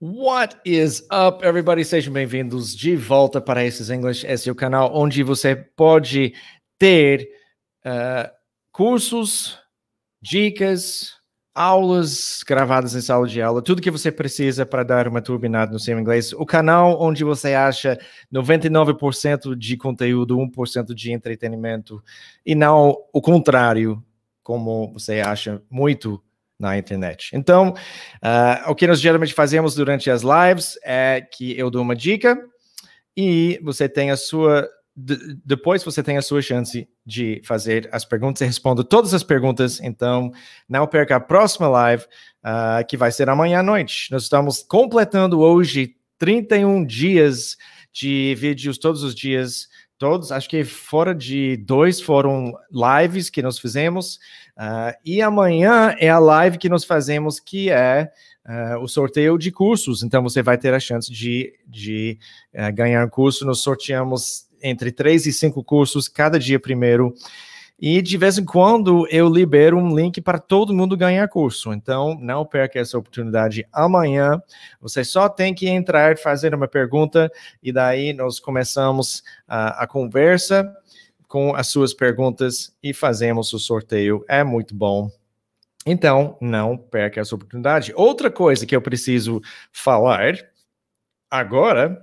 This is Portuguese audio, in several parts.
What is up, everybody? Sejam bem-vindos de volta para Esses English. Esse é o canal onde você pode ter uh, cursos, dicas, aulas gravadas em sala de aula, tudo que você precisa para dar uma turbinada no seu inglês. O canal onde você acha 99% de conteúdo, 1% de entretenimento, e não o contrário, como você acha muito na internet. Então, uh, o que nós geralmente fazemos durante as lives é que eu dou uma dica e você tem a sua. depois você tem a sua chance de fazer as perguntas. Eu respondo todas as perguntas, então não perca a próxima live, uh, que vai ser amanhã à noite. Nós estamos completando hoje 31 dias de vídeos todos os dias todos, acho que fora de dois foram lives que nós fizemos. Uh, e amanhã é a live que nós fazemos, que é uh, o sorteio de cursos. Então você vai ter a chance de, de uh, ganhar curso. Nós sorteamos entre três e cinco cursos cada dia primeiro. E de vez em quando eu libero um link para todo mundo ganhar curso. Então, não perca essa oportunidade amanhã. Você só tem que entrar, fazer uma pergunta e daí nós começamos a conversa com as suas perguntas e fazemos o sorteio. É muito bom. Então, não perca essa oportunidade. Outra coisa que eu preciso falar agora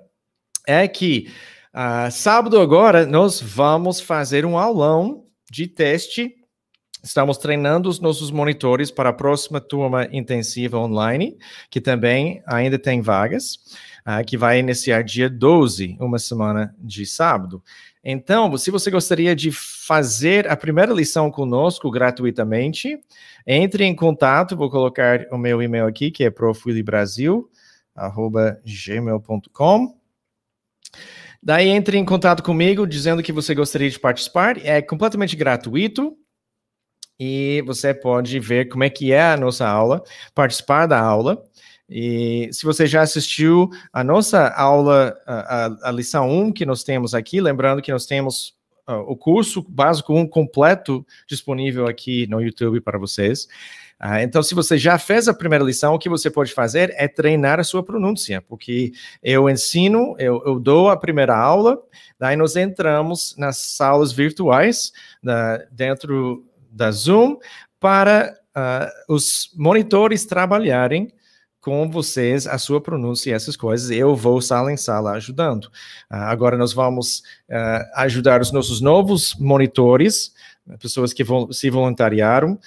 é que uh, sábado agora nós vamos fazer um aulão de teste Estamos treinando os nossos monitores para a próxima turma intensiva online, que também ainda tem vagas, uh, que vai iniciar dia 12, uma semana de sábado. Então, se você gostaria de fazer a primeira lição conosco gratuitamente, entre em contato, vou colocar o meu e-mail aqui, que é profilibrasil.gmail.com. Daí entre em contato comigo dizendo que você gostaria de participar. É completamente gratuito e você pode ver como é que é a nossa aula, participar da aula. E se você já assistiu a nossa aula, a, a, a lição 1 que nós temos aqui, lembrando que nós temos uh, o curso básico 1 completo disponível aqui no YouTube para vocês. Uh, então, se você já fez a primeira lição, o que você pode fazer é treinar a sua pronúncia, porque eu ensino, eu, eu dou a primeira aula, daí nós entramos nas salas virtuais, dentro da Zoom para uh, os monitores trabalharem com vocês a sua pronúncia e essas coisas. Eu vou sala em sala ajudando. Uh, agora nós vamos uh, ajudar os nossos novos monitores, pessoas que vo se voluntariaram uh,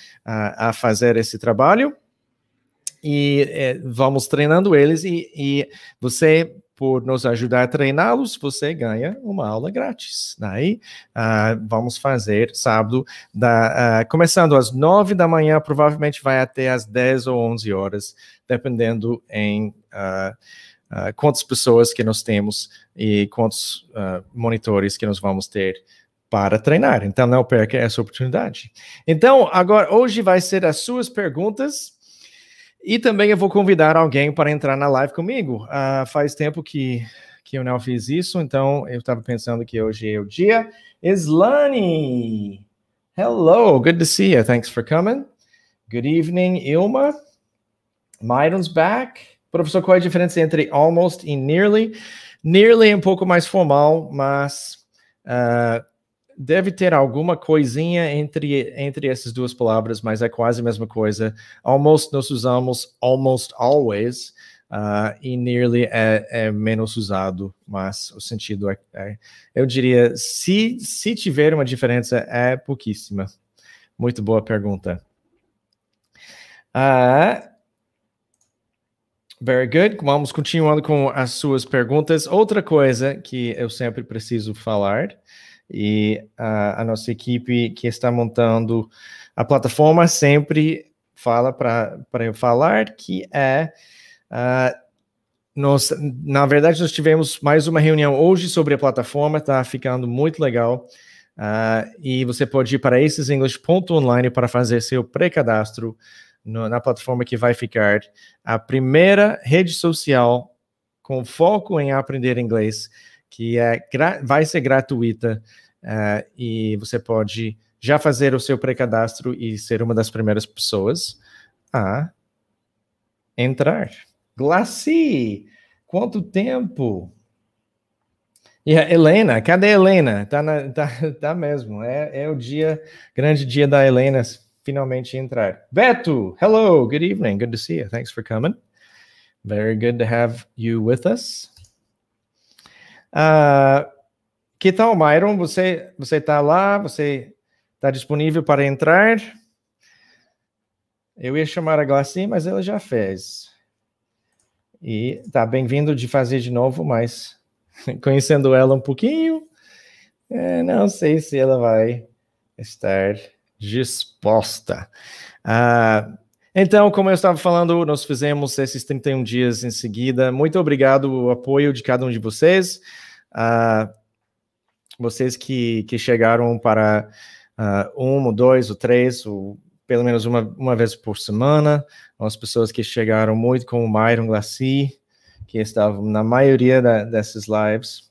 a fazer esse trabalho. E eh, vamos treinando eles e, e você por nos ajudar a treiná-los, você ganha uma aula grátis. Daí uh, vamos fazer sábado, da, uh, começando às nove da manhã, provavelmente vai até às dez ou onze horas, dependendo em uh, quantas pessoas que nós temos e quantos monitores que nós vamos ter para treinar. Então não perca essa oportunidade. Então agora hoje vai ser as suas perguntas. E também eu vou convidar alguém para entrar na live comigo. Ah, faz tempo que, que eu não fiz isso, então eu estava pensando que hoje é o dia. Islane! Hello, good to see you. Thanks for coming. Good evening, Ilma. Myron's back. Professor, qual é a diferença entre almost e nearly? Nearly é um pouco mais formal, mas uh, deve ter alguma coisinha entre, entre essas duas palavras, mas é quase a mesma coisa. Almost nós usamos almost always, uh, e nearly é, é, menos usado, mas o sentido é, é, eu diria, se, se tiver uma diferença, é pouquíssima. Muito boa pergunta. Uh, Very good. Vamos continuando com as suas perguntas. Outra coisa que eu sempre preciso falar e a, a nossa equipe que está montando a plataforma sempre fala para eu falar que é uh, nós, na verdade, nós tivemos mais uma reunião hoje sobre a plataforma, está ficando muito legal. Uh, e você pode ir para essesenglish.online para fazer seu pré-cadastro na plataforma que vai ficar a primeira rede social com foco em aprender inglês que é, vai ser gratuita uh, e você pode já fazer o seu pré-cadastro e ser uma das primeiras pessoas a entrar. Glaci, quanto tempo! E a Helena, cadê a Helena? Tá, na, tá, tá mesmo, é, é o dia, grande dia da Helena finalmente entrar. Beto, hello, good evening, good to see you, thanks for coming. Very good to have you with us. Ah, que tal, Myron? Você você está lá? Você está disponível para entrar? Eu ia chamar a Glaci, mas ela já fez. E tá bem-vindo de fazer de novo, mas conhecendo ela um pouquinho, é, não sei se ela vai estar disposta. Ah, então, como eu estava falando, nós fizemos esses 31 dias em seguida. Muito obrigado o apoio de cada um de vocês. Uh, vocês que, que chegaram para uh, um, dois, ou três, ou pelo menos uma, uma vez por semana, as pessoas que chegaram muito, como o Myron Glaci, que estavam na maioria da, dessas lives.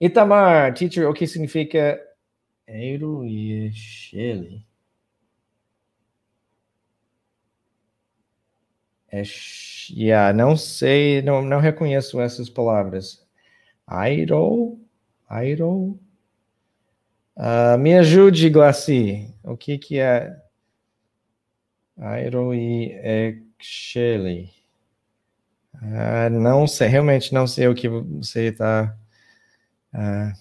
Itamar, teacher, o que significa Eiro e Shelley? É, yeah, não sei, não, não reconheço essas palavras. Idol. Idol. Uh, ah, me ajude, Glaci. O que, que é Idol e Exhale? Uh, ah, não sei, realmente não sei o que você está. Uh, ah.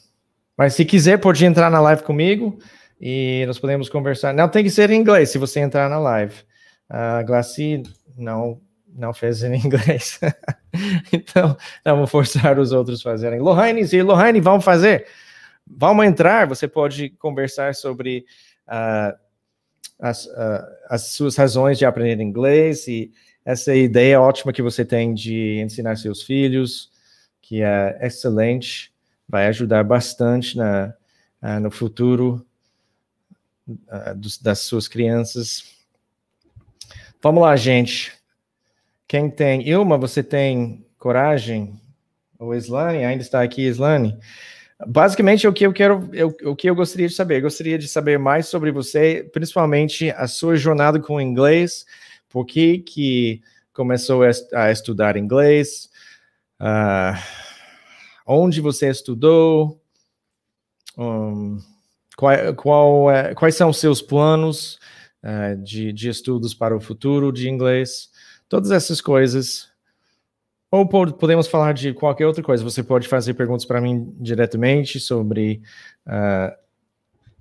mas se quiser, pode entrar na live comigo e nós podemos conversar. Não tem que ser em inglês se você entrar na live. Uh, Glaci, não não fez em inglês. então, vamos forçar os outros a fazerem. Lohane, e Lohane, vamos fazer. Vamos entrar. Você pode conversar sobre uh, as, uh, as, suas razões de aprender inglês e essa ideia ótima que você tem de ensinar seus filhos, que é excelente, vai ajudar bastante na, uh, no futuro dos, das suas crianças. Vamos lá, gente. Quem tem? Ilma, você tem coragem? Ou Slane? Ainda está aqui, Slane? Basicamente, é o que eu quero, eu, é é o que eu gostaria de saber, eu gostaria de saber mais sobre você, principalmente a sua jornada com o inglês, por que que começou a estudar inglês, uh, onde você estudou, um, qual, qual, quais são os seus planos uh, de, de estudos para o futuro de inglês? Todas essas coisas. Ou podemos falar de qualquer outra coisa. Você pode fazer perguntas para mim diretamente sobre uh,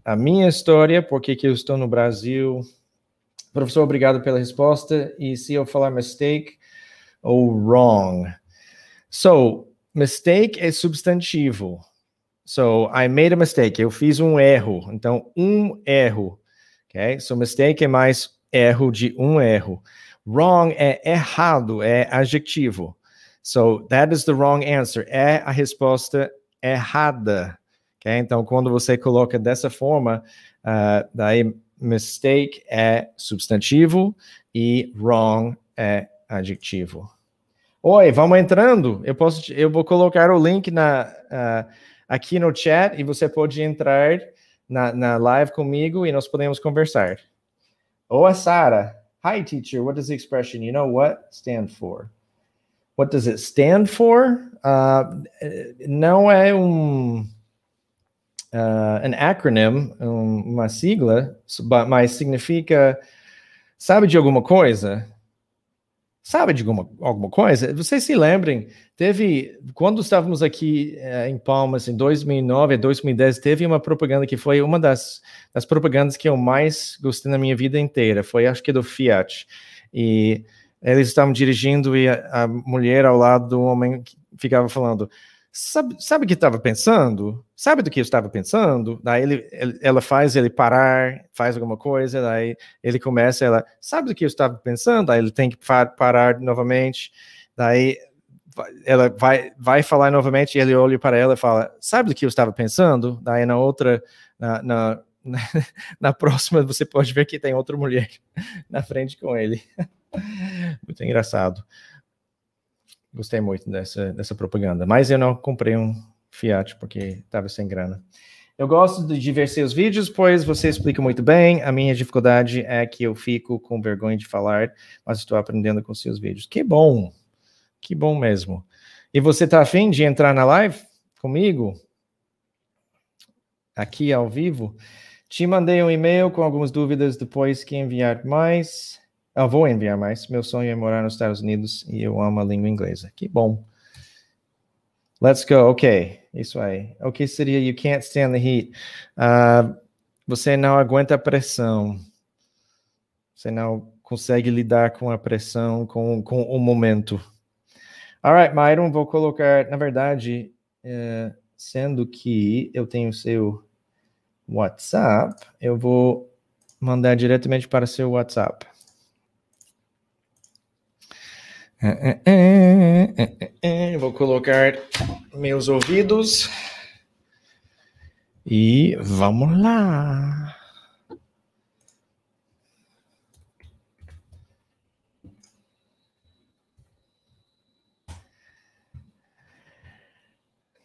a minha história, por que eu estou no Brasil. Professor, obrigado pela resposta. E se eu falar mistake ou wrong? So, mistake é substantivo. So, I made a mistake. Eu fiz um erro. Então, um erro. Okay? So, mistake é mais erro de um erro. Wrong é errado, é adjetivo. So, that is the wrong answer. É a resposta errada. Okay? Então, quando você coloca dessa forma, uh, daí mistake é substantivo e wrong é adjetivo. Oi, vamos entrando. Eu posso, eu vou colocar o link na, uh, aqui no chat e você pode entrar na, na live comigo e nós podemos conversar. Oi, a Sara. Hi, teacher. What does the expression, you know what, stand for? What does it stand for? Uh, no, um, uh, an acronym, um, uma sigla, but my significa sabe de alguma coisa? Sabe de alguma, alguma coisa? Vocês se lembrem, teve, quando estávamos aqui é, em Palmas, em 2009, 2010, teve uma propaganda que foi uma das, das propagandas que eu mais gostei na minha vida inteira, foi acho que do Fiat, e eles estavam dirigindo e a, a mulher ao lado do homem ficava falando, Sabe, sabe que estava pensando? Sabe do que eu estava pensando? Daí ele, ele, ela faz ele parar, faz alguma coisa, daí ele começa, ela, sabe do que eu estava pensando? Daí ele tem que par, parar novamente, daí ela vai, vai falar novamente, ele olha para ela e fala, sabe do que eu estava pensando? Daí na outra, na, na, na próxima você pode ver que tem outra mulher na frente com ele. Muito engraçado. Gostei muito dessa, dessa propaganda. Mas eu não comprei um Fiat porque estava sem grana. Eu gosto de ver seus vídeos, pois você explica muito bem. A minha dificuldade é que eu fico com vergonha de falar, mas estou aprendendo com seus vídeos. Que bom! Que bom mesmo. E você está afim de entrar na live comigo? Aqui ao vivo? Te mandei um e-mail com algumas dúvidas depois que enviar mais. Eu vou enviar mais. Meu sonho é morar nos Estados Unidos e eu amo a língua inglesa. Que bom. Let's go. Ok. Isso aí. Ok, seria you can't stand the heat. Uh, você não aguenta a pressão. Você não consegue lidar com a pressão, com, com o momento. All right, Myron, vou colocar, na verdade, uh, sendo que eu tenho seu WhatsApp, eu vou mandar diretamente para seu WhatsApp. É, é, é, Vou colocar meus ouvidos. E vamos lá.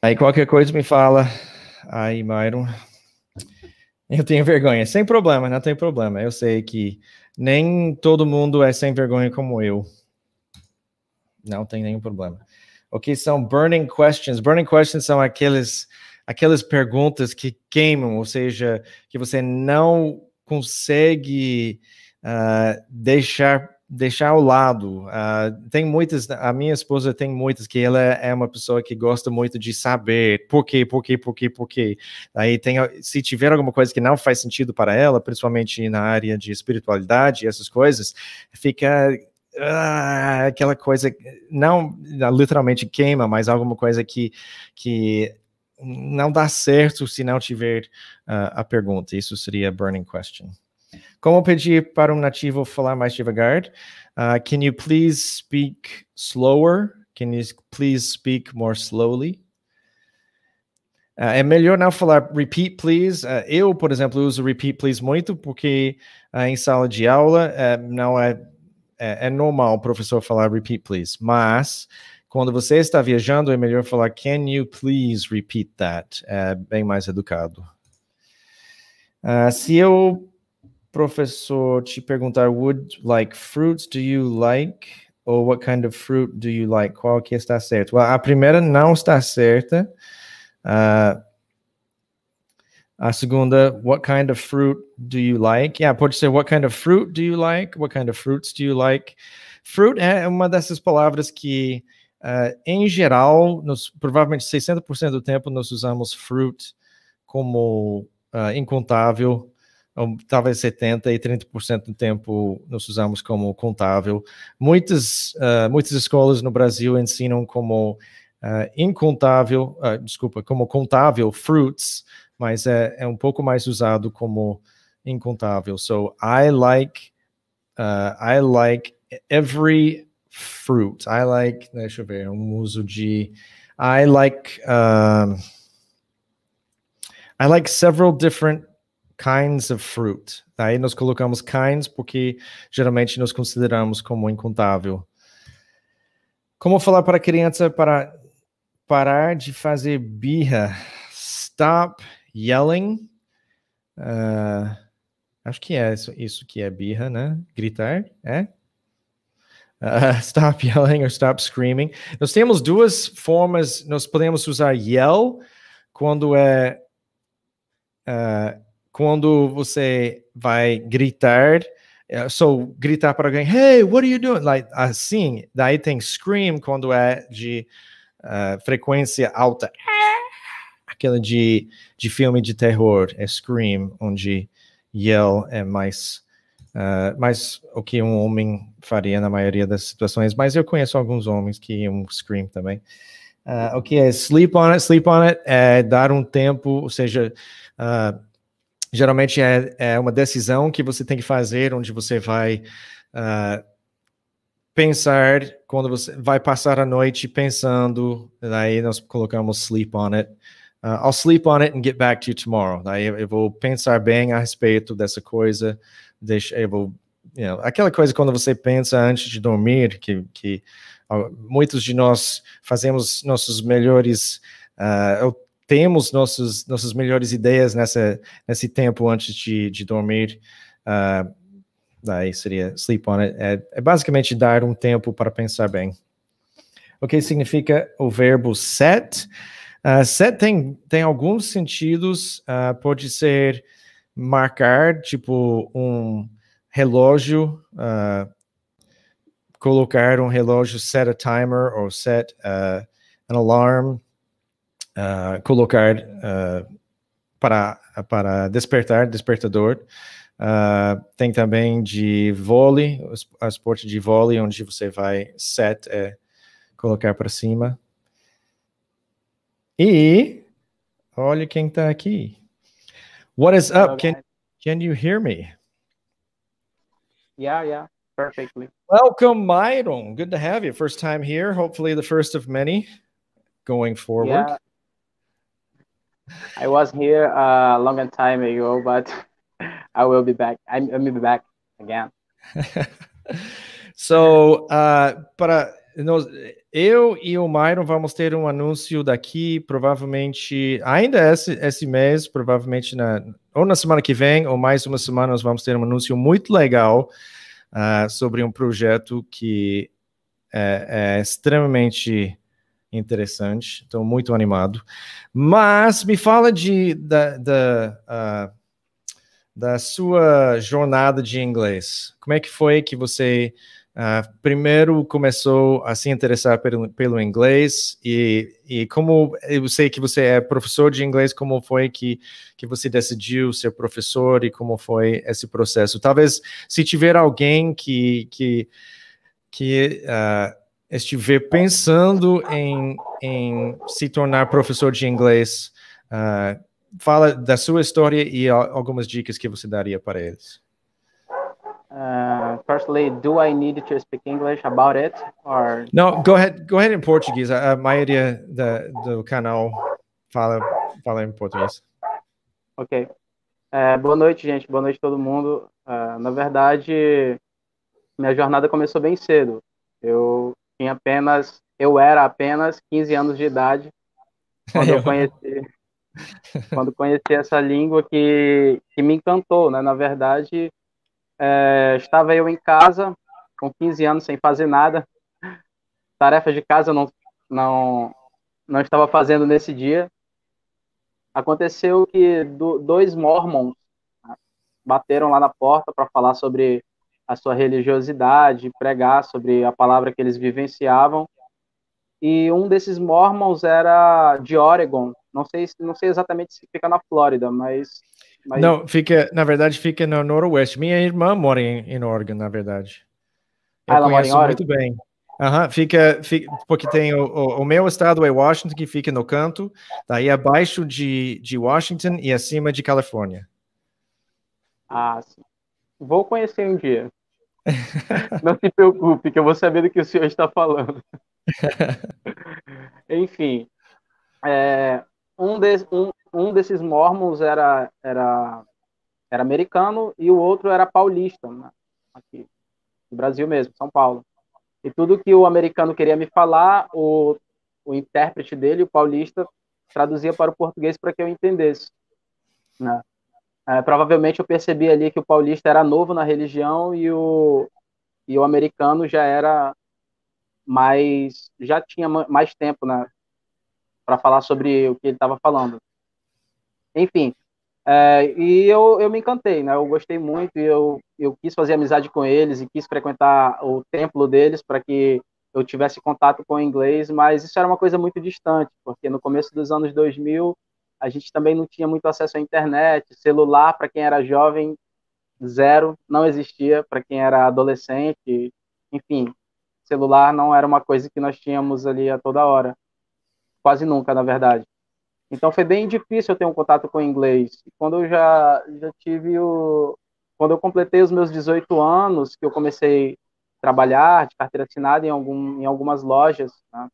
Aí qualquer coisa me fala. Aí, Myron. Eu tenho vergonha. Sem problema, não tem problema. Eu sei que nem todo mundo é sem vergonha como eu. Não tem nenhum problema. O que são burning questions? Burning questions são aqueles, aquelas perguntas que queimam, ou seja, que você não consegue uh, deixar deixar ao lado. Uh, tem muitas, a minha esposa tem muitas que ela é uma pessoa que gosta muito de saber por quê, por quê, por quê, por quê. Aí tem, se tiver alguma coisa que não faz sentido para ela, principalmente na área de espiritualidade, essas coisas, fica ah, aquela coisa, não ah, literalmente queima, mas alguma coisa que, que não dá certo se não tiver uh, a pergunta. Isso seria burning question. Como pedir para um nativo falar mais devagar? Uh, can you please speak slower? Can you please speak more slowly? Uh, é melhor não falar repeat please. Uh, eu, por exemplo, uso repeat please muito porque em sala de aula não é é, é normal o professor falar repeat, please, mas quando você está viajando, é melhor falar can you please repeat that? É bem mais educado. Uh, se eu, professor, te perguntar would like fruits, do you like? Ou what kind of fruit do you like? Qual que está certo? Well, a primeira não está certa. Uh, a uh, segunda, what kind of fruit do you like? Yeah, pode ser what kind of fruit do you like? What kind of fruits do you like? Fruit é uma dessas palavras que, uh, em geral, nos, provavelmente 60% do tempo nós usamos fruit como uh, incontável, talvez 70% e 30% do tempo nós usamos como contável. Muitas, uh, muitas escolas no Brasil ensinam como uh, incontável, uh, desculpa, como contável fruits, mas é, é um pouco mais usado como incontável. So I like uh, I like every fruit. I like, deixa eu ver, um uso de I like I like several different kinds of fruit. Aí nós colocamos kinds porque geralmente nós consideramos como incontável. Como falar para a criança para parar de fazer birra? Stop Yelling. Uh, acho que é isso, isso que é birra, né? Gritar, é? Uh, stop yelling or stop screaming. Nós temos duas formas, nós podemos usar yell quando é uh, quando você vai gritar, só eh, so gritar para alguém, hey, what are you doing? Like, assim, daí tem scream quando é de frequência alta aquela de, de filme de terror, é Scream, onde Yell é mais, uh, mais o que um homem faria na maioria das situações, mas eu conheço alguns homens que iam Scream também. Uh, o que é sleep on it? Sleep on it é dar um tempo, ou seja, uh, geralmente é, é uma decisão que você tem que fazer, onde você vai uh, pensar, quando você vai passar a noite pensando, daí nós colocamos sleep on it, Uh, I'll sleep on it and get back to you tomorrow. Daí eu vou pensar bem a respeito dessa coisa. Deixa, eu vou, you know, aquela coisa quando você pensa antes de dormir, que, que uh, muitos de nós fazemos nossos melhores, uh, temos nossos, nossas melhores ideias nessa, nesse tempo antes de, de dormir. daí uh, seria sleep on it. É, é basicamente dar um tempo para pensar bem. O que significa o verbo set? Uh, tem, tem alguns sentidos, uh, pode ser marcar, tipo, um relógio, uh, colocar um relógio, set a timer ou set uh, an alarm, uh, colocar para, para despertar, despertador. tem também de vôlei, o esporte de vôlei, onde você vai set, é, colocar para cima. E, olha quem está aqui. What is up? Can, can you hear me? Yeah, yeah, perfectly. Welcome, Myron. Good to have you. First time here. Hopefully, the first of many going forward. Yeah. I was here uh, a long time ago, but I will be back. I'm, I'll be back again. so, uh, but uh, nós, eu e o Myron vamos ter um anúncio daqui, provavelmente ainda esse, esse mês, provavelmente na, ou na semana que vem, ou mais uma semana, nós vamos ter um anúncio muito legal uh, sobre um projeto que é, é extremamente interessante. Estou muito animado. Mas me fala de, da, da, uh, da sua jornada de inglês. Como é que foi que você Uh, primeiro começou a se interessar pelo, pelo inglês e, e como eu sei que você é professor de inglês, como foi que, que você decidiu ser professor e como foi esse processo? Talvez se tiver alguém que, que, que uh, estiver pensando em, em se tornar professor de inglês, uh, fala da sua história e algumas dicas que você daria para eles. Uh, firstly, do I need to speak English about it or No, go ahead. Go ahead in Portuguese. A, a maioria the do canal fala fala em português. OK. Uh, boa noite, gente. Boa noite todo mundo. Uh, na verdade, minha jornada começou bem cedo. Eu tinha apenas eu era apenas 15 anos de idade quando eu conheci quando conheci essa língua que, que me encantou, né? Na verdade, é, estava eu em casa, com 15 anos, sem fazer nada. Tarefas de casa eu não, não, não estava fazendo nesse dia. Aconteceu que do, dois mormons né, bateram lá na porta para falar sobre a sua religiosidade, pregar sobre a palavra que eles vivenciavam. E um desses mormons era de Oregon, não sei, não sei exatamente se fica na Flórida, mas mas... Não, fica, na verdade, fica no noroeste. Minha irmã mora em, em Oregon, na verdade. Eu ah, ela mora em Oregon? Muito bem. Uhum, fica, fica, porque tem o, o, o, meu estado é Washington, que fica no canto, daí abaixo de, de Washington e acima de Califórnia. Ah, sim. Vou conhecer um dia. Não se preocupe, que eu vou saber do que o senhor está falando. Enfim, é, um, de, um, um desses mormons era, era, era americano e o outro era paulista, né? aqui no Brasil mesmo, São Paulo. E tudo que o americano queria me falar, o, o intérprete dele, o paulista, traduzia para o português para que eu entendesse. Né? É, provavelmente eu percebi ali que o paulista era novo na religião e o, e o americano já era mais já tinha mais tempo né, para falar sobre o que ele estava falando. Enfim, é, e eu, eu me encantei, né? Eu gostei muito e eu, eu quis fazer amizade com eles e quis frequentar o templo deles para que eu tivesse contato com o inglês, mas isso era uma coisa muito distante, porque no começo dos anos 2000 a gente também não tinha muito acesso à internet, celular para quem era jovem, zero, não existia para quem era adolescente, enfim, celular não era uma coisa que nós tínhamos ali a toda hora, quase nunca, na verdade. Então foi bem difícil eu ter um contato com o inglês. Quando eu já, já tive o. Quando eu completei os meus 18 anos, que eu comecei a trabalhar de carteira assinada em, algum, em algumas lojas, né?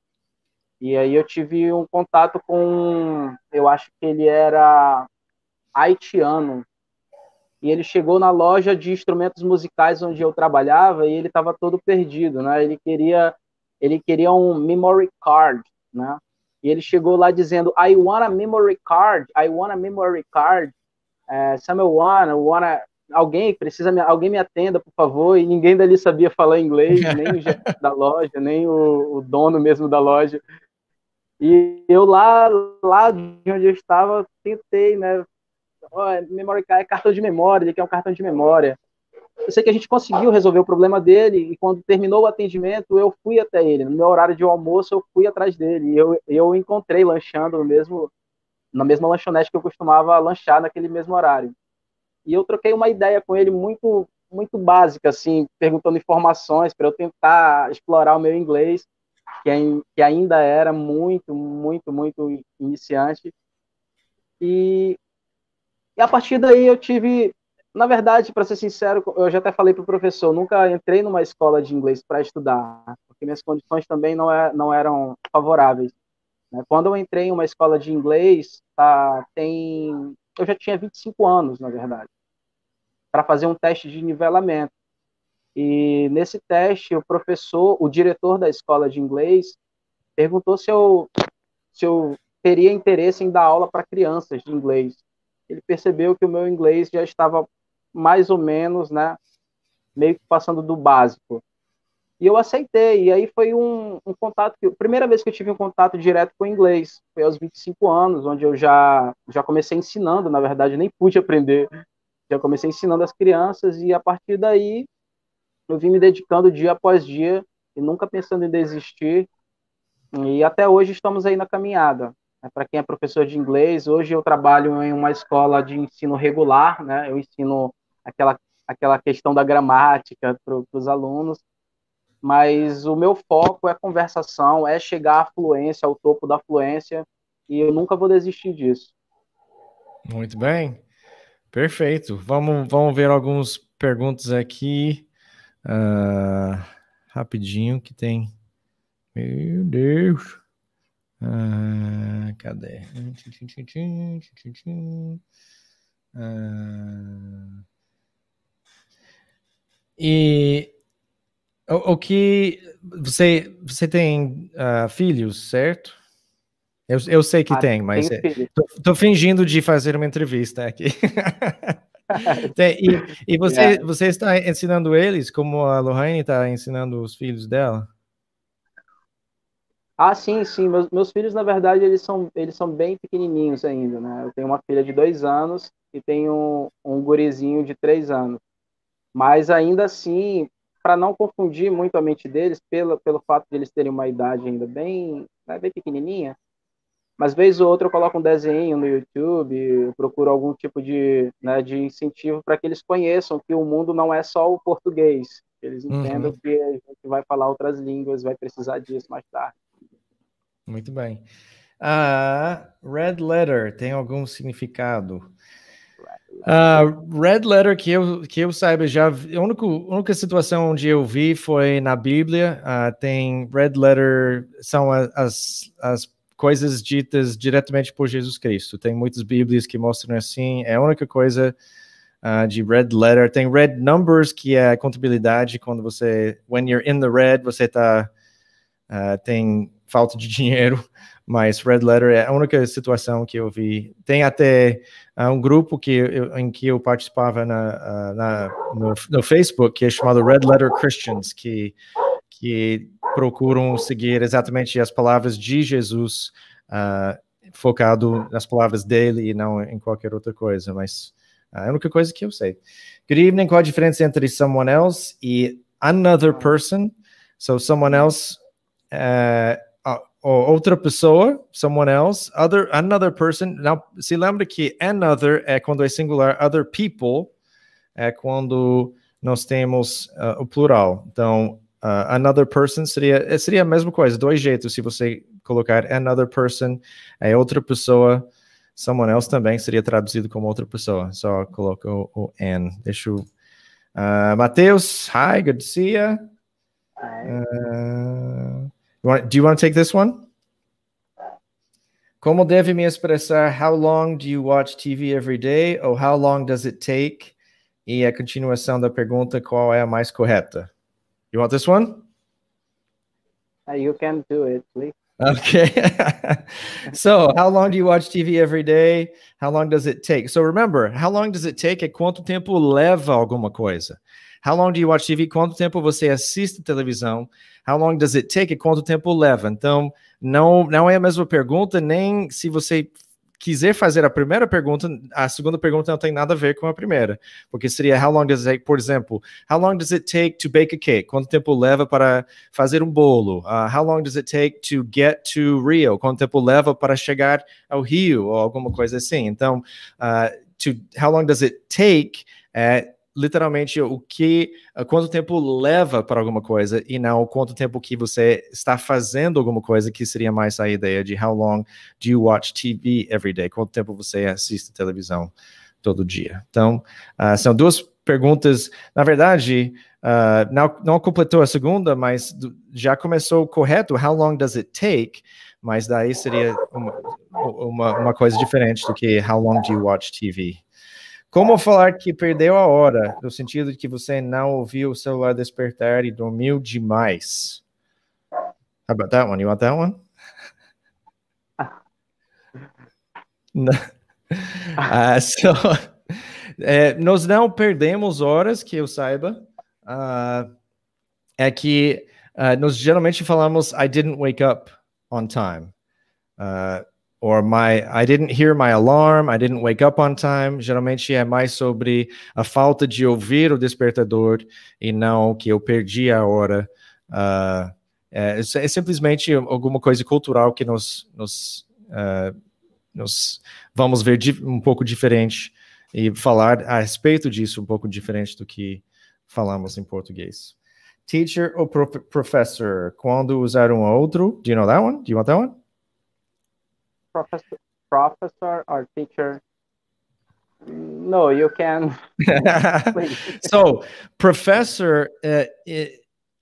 E aí eu tive um contato com, eu acho que ele era haitiano. E ele chegou na loja de instrumentos musicais onde eu trabalhava e ele estava todo perdido, né? Ele queria ele queria um memory card, né? E ele chegou lá dizendo, I want a memory card, I want a memory card, é, want, wanna, alguém precisa, alguém me atenda, por favor. E ninguém dali sabia falar inglês, nem o da loja, nem o, o dono mesmo da loja. E eu lá, lá de onde eu estava, tentei, né, oh, memory card é cartão de memória, ele quer é um cartão de memória. Eu sei que a gente conseguiu resolver o problema dele e quando terminou o atendimento, eu fui até ele. No meu horário de almoço, eu fui atrás dele. E eu, eu encontrei lanchando no mesmo, na mesma lanchonete que eu costumava lanchar naquele mesmo horário. E eu troquei uma ideia com ele muito muito básica, assim, perguntando informações para eu tentar explorar o meu inglês, que, é, que ainda era muito, muito, muito iniciante. E, e a partir daí eu tive na verdade, para ser sincero, eu já até falei para o professor, nunca entrei numa escola de inglês para estudar, porque minhas condições também não, é, não eram favoráveis. Né? Quando eu entrei em uma escola de inglês, tá, tem, eu já tinha 25 anos, na verdade, para fazer um teste de nivelamento. E nesse teste, o professor, o diretor da escola de inglês, perguntou se eu, se eu teria interesse em dar aula para crianças de inglês. Ele percebeu que o meu inglês já estava mais ou menos, né? Meio que passando do básico. E eu aceitei. E aí foi um, um contato. Que, primeira vez que eu tive um contato direto com o inglês foi aos 25 anos, onde eu já, já comecei ensinando. Na verdade, nem pude aprender. Já comecei ensinando as crianças. E a partir daí, eu vim me dedicando dia após dia e nunca pensando em desistir. E até hoje estamos aí na caminhada. É, Para quem é professor de inglês, hoje eu trabalho em uma escola de ensino regular, né? Eu ensino aquela, aquela questão da gramática para os alunos, mas o meu foco é conversação, é chegar à fluência, ao topo da fluência, e eu nunca vou desistir disso. Muito bem, perfeito. Vamos, vamos ver algumas perguntas aqui, uh, rapidinho, que tem... Meu Deus... Ah, cadê? Ah, e o, o que você você tem uh, filhos, certo? Eu, eu sei que ah, tem, mas é, tô, tô, fingindo de fazer uma entrevista aqui. tem, e, e você, é. você está ensinando eles como a Lohane está ensinando os filhos dela? Ah, sim, sim. Meus, meus, filhos, na verdade, eles são, eles são bem pequenininhos ainda, né? Eu tenho uma filha de dois anos e tenho um, um gurizinho de três anos. Mas ainda assim, para não confundir muito a mente deles, pelo, pelo fato de eles terem uma idade ainda bem, né, bem pequenininha, mas vez ou outra eu coloco um desenho no YouTube, procuro algum tipo de, né, de incentivo para que eles conheçam que o mundo não é só o português, eles uhum. entendam uhum. que a gente vai falar outras línguas, vai precisar disso mais tarde. Muito bem. Ah, red letter tem algum significado? Uh, Red Letter, que eu, que eu saiba, já a única, única situação onde eu vi foi na Bíblia. Uh, tem Red Letter, são as, as coisas ditas diretamente por Jesus Cristo. Tem muitas Bíblias que mostram assim. É a única coisa uh, de Red Letter. Tem Red Numbers, que é a contabilidade, quando você, when you're in the red, você tá, tem falta de dinheiro. Mas Red Letter é a única situação que eu vi. Tem até uh, um grupo que eu, em que eu participava na, uh, na no, no, Facebook, que é chamado Red Letter Christians, que, que procuram seguir exatamente as palavras de Jesus, uh, focado nas palavras dele e não em qualquer outra coisa. Mas é a única coisa que eu sei. Good evening. Qual a diferença entre someone else e another person? So, someone else uh, outra pessoa, someone else, other, another person. Now, se lembra que another é quando é singular, other people é quando nós temos uh, o plural. Então, uh, another person seria, é, seria a mesma coisa, dois jeitos. Se você colocar another person, é outra pessoa. Someone else também seria traduzido como outra pessoa. Só coloca o, o an. Deixa eu... Uh, ah, Matheus, hi, good to see you. Hi. Uh, You want? Do you want to take this one? Como deve me expressar? How long do you watch TV every day? Oh, how long does it take? E a continuação da pergunta, qual é a mais correta? You want this one? Uh, you can do it, please. Okay. so, how long do you watch TV every day? How long does it take? So, remember, how long does it take é quanto tempo leva alguma coisa. How long do you watch TV? Quanto tempo você assiste televisão? How long does it take? E quanto tempo leva? Então, não, não é a mesma pergunta, nem se você quiser fazer a primeira pergunta, a segunda pergunta não tem nada a ver com a primeira, porque seria how long does it take, por exemplo, how long does it take to bake a cake? Quanto tempo leva para fazer um bolo? Uh, how long does it take to get to Rio? Quanto tempo leva para chegar ao Rio ou alguma coisa assim? Então, uh, to how long does it take? É, literalmente o que quanto tempo leva para alguma coisa e não quanto tempo que você está fazendo alguma coisa que seria mais a ideia de how long do you watch TV every day quanto tempo você assiste televisão todo dia então uh, são duas perguntas na verdade uh, não, não completou a segunda mas já começou correto how long does it take mas daí seria uma, uma, uma coisa diferente do que how long do you watch TV como falar que perdeu a hora, no sentido de que você não ouviu o celular despertar e dormiu demais? How about that one? You want that one? uh, so, é, nós não perdemos horas, que eu saiba. Uh, é que uh, nós geralmente falamos I didn't wake up on time. Uh, or my I didn't hear my alarm, I didn't wake up on time. Geralmente é mais sobre a falta de ouvir o despertador e não que eu perdi a hora. Uh, é, é, simplesmente alguma coisa cultural que nos, nos, uh, nos vamos ver um pouco diferente e falar a respeito disso um pouco diferente do que falamos em português. Teacher ou professor? Quando usar um outro? Do you know that one? Do you want that one? professor, professor or teacher? No, you can. so, professor, uh, it,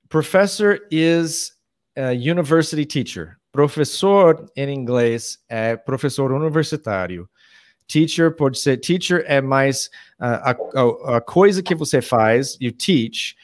professor is a university teacher. Professor in English, é professor universitário. Teacher pode ser teacher é mais uh, a, a, a coisa que você faz. You teach.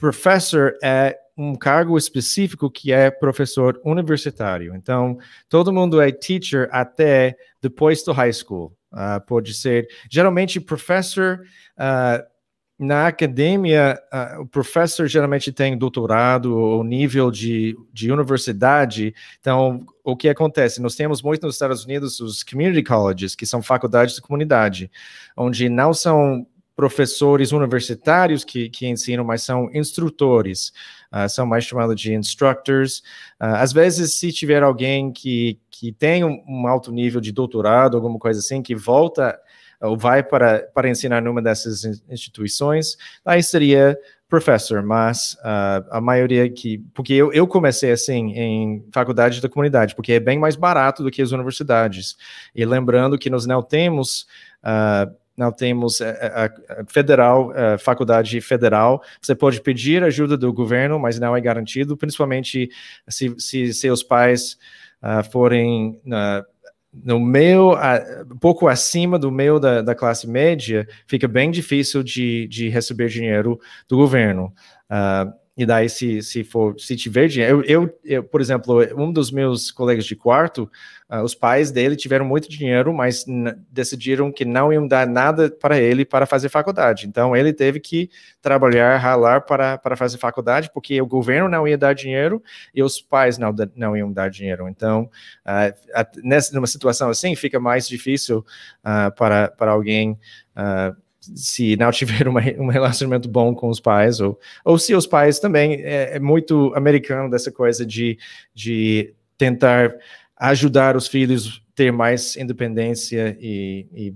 Professor é um cargo específico que é professor universitário. Então, todo mundo é teacher até depois do high school. Uh, pode ser, geralmente, professor. Uh, na academia, uh, o professor geralmente tem doutorado ou nível de, de universidade. Então, o que acontece? Nós temos muito nos Estados Unidos os community colleges, que são faculdades de comunidade, onde não são professores universitários que, que ensinam, mas são instrutores. Ah, são mais chamados de instructors. Uh, às vezes, se tiver alguém que, que tem um, um alto nível de doutorado, alguma coisa assim, que volta ah, ou vai para, para ensinar numa dessas instituições, aí seria professor, mas uh, a maioria que. Porque eu, eu comecei assim em faculdade da comunidade, porque é bem mais barato do que as universidades. E lembrando que nós não temos. Uh, nós temos eh, eh, a, federal, a eh, faculdade federal. Você pode pedir ajuda do governo, mas não é garantido, principalmente se, se seus pais uh, forem uh, no meio, uh, pouco acima do meio da, da, classe média, fica bem difícil de, de receber dinheiro do governo. Uh, e daí, se, se for, se tiver dinheiro, eu, eu, eu, por exemplo, um dos meus colegas de quarto, uh, os pais dele tiveram muito dinheiro, mas decidiram que não iam dar nada para ele para fazer faculdade. Então, ele teve que trabalhar, ralar para, para fazer faculdade, porque o governo não ia dar dinheiro e os pais não, não iam dar dinheiro. Então, uh, nessa, numa situação assim, fica mais difícil uh, para, para alguém. Uh, se não tiver uma, um relacionamento bom com os pais, ou, ou se os pais também, é, é muito americano dessa coisa de, de tentar ajudar os filhos ter mais independência e, e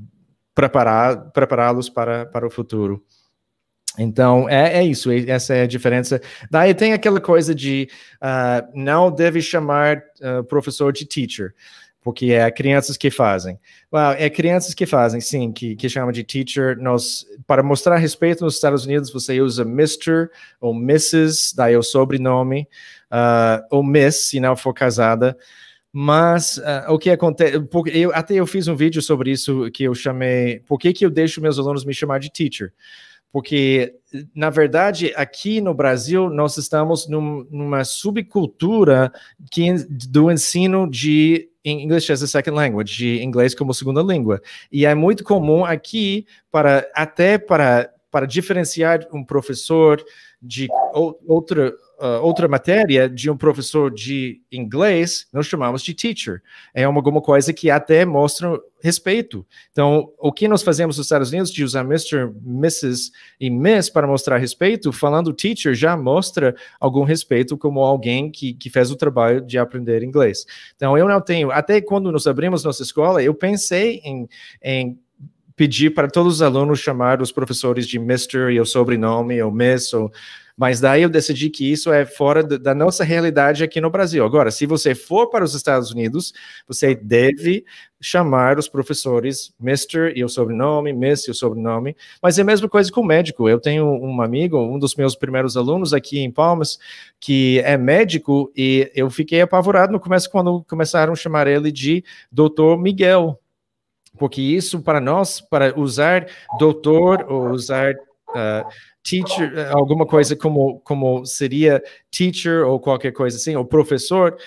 preparar prepará-los para, para o futuro. Então, é, é isso, essa é a diferença. Daí tem aquela coisa de uh, não deve chamar uh, professor de teacher porque é crianças que fazem. Well, ah, é crianças que fazem, sim, que, que chama de teacher. Nós, para mostrar respeito nos Estados Unidos, você usa Mr. ou Mrs., daí é o sobrenome, uh, ou Miss, se não for casada. Mas uh, o que acontece, eu, até eu fiz um vídeo sobre isso que eu chamei, por que, que eu deixo meus alunos me chamar de teacher? Porque, na verdade, aqui no Brasil, nós estamos num, numa subcultura que, do ensino de English as a Second Language, de inglês como segunda língua. E é muito comum aqui, para até para, para diferenciar um professor de outra, uh, outra matéria de um professor de inglês, nós chamamos de teacher. É uma, alguma coisa que até mostra respeito. Então, o que nós fazemos nos Estados Unidos de usar Mr., Mrs. e Miss para mostrar respeito, falando teacher já mostra algum respeito como alguém que, que fez o trabalho de aprender inglês. Então, eu não tenho, até quando nós abrimos nossa escola, eu pensei em, em pedir para todos os alunos chamar os professores de Mr. e o sobrenome, ou Miss, ou mas daí eu decidi que isso é fora do, da nossa realidade aqui no Brasil. Agora, se você for para os Estados Unidos, você deve chamar os professores Mr. e o sobrenome, Miss e o sobrenome. Mas é a mesma coisa com o médico. Eu tenho um amigo, um dos meus primeiros alunos aqui em Palmas, que é médico e eu fiquei apavorado no começo quando começaram a chamar ele de Dr. Miguel. Porque isso para nós, para usar doutor ou usar uh, teacher, eh, alguma coisa como, como seria teacher ou qualquer coisa assim, ou professor, uh,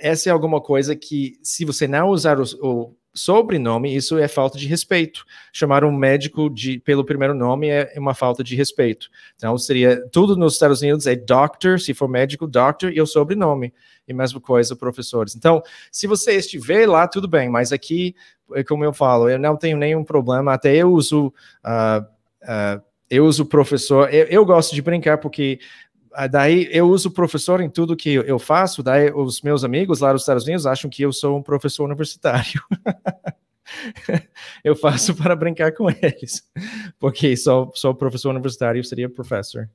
essa é alguma coisa que, se você não usar o, o sobrenome, isso é falta de respeito. Chamar um médico de, pelo primeiro nome é uma falta de respeito. Então, seria tudo nos Estados Unidos é doctor, se for médico, doctor, e o sobrenome. E mesma coisa, professores. Então, se você estiver lá, tudo bem, mas aqui, é como eu falo, eu não tenho nenhum problema, até eu uso. Uh, uh, eu uso professor, eu, eu gosto de brincar porque ah, daí eu uso professor em tudo que eu faço, daí os meus amigos lá nos Estados Unidos acham que eu sou um professor universitário. eu faço para brincar com eles, porque só, só professor universitário seria professor.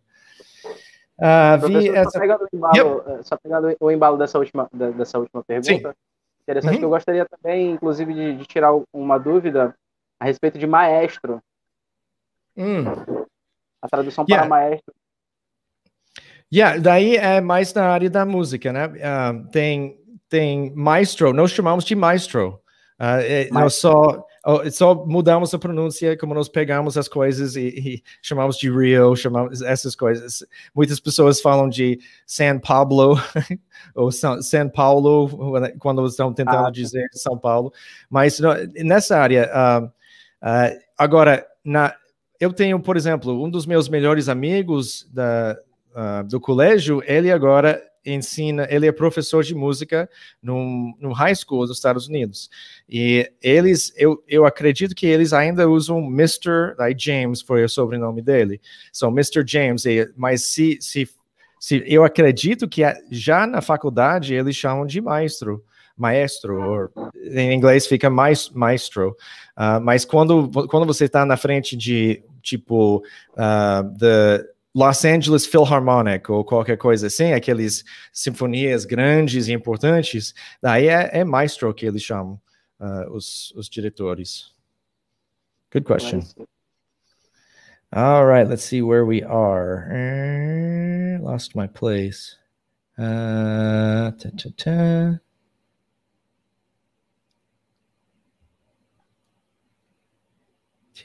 Uh, vi essa... só, pegando o embalo, yep. Eh, só pegando o embalo dessa última, dessa última pergunta, Sim. interessante, uhum. eu gostaria também, inclusive, de, de, tirar uma dúvida a respeito de maestro. Hum. A tradução para yeah. maestro. Yeah, daí é mais na área da música, né? Uh, tem, tem maestro, nós chamamos de maestro. Uh, maestro. Nós só, só mudamos a pronúncia, como nós pegamos as coisas e, e, chamamos de Rio, chamamos essas coisas. Muitas pessoas falam de San Pablo ou São, San Paulo quando estão tentando ah, tá. dizer São Paulo, mas nessa área. Uh, agora, na, eu tenho, por exemplo, um dos meus melhores amigos da, uh, do colégio, ele agora ensina, ele é professor de música num, num high school dos Estados Unidos. E eles, eu, eu acredito que eles ainda usam Mr. Like James, foi o sobrenome dele. São so, Mr. James, e, mas se, se, se eu acredito que já na faculdade eles chamam de maestro maestro, ou em inglês fica maestro. Uh, mas quando, quando você está na frente de, tipo, uh, the Los Angeles Philharmonic ou qualquer coisa assim, aqueles sinfonias grandes e importantes, daí é, é maestro que eles chamam uh, os, os diretores. Good question. All right, let's see where we are. Eh, lost my place. Uh, ta, ta, ta.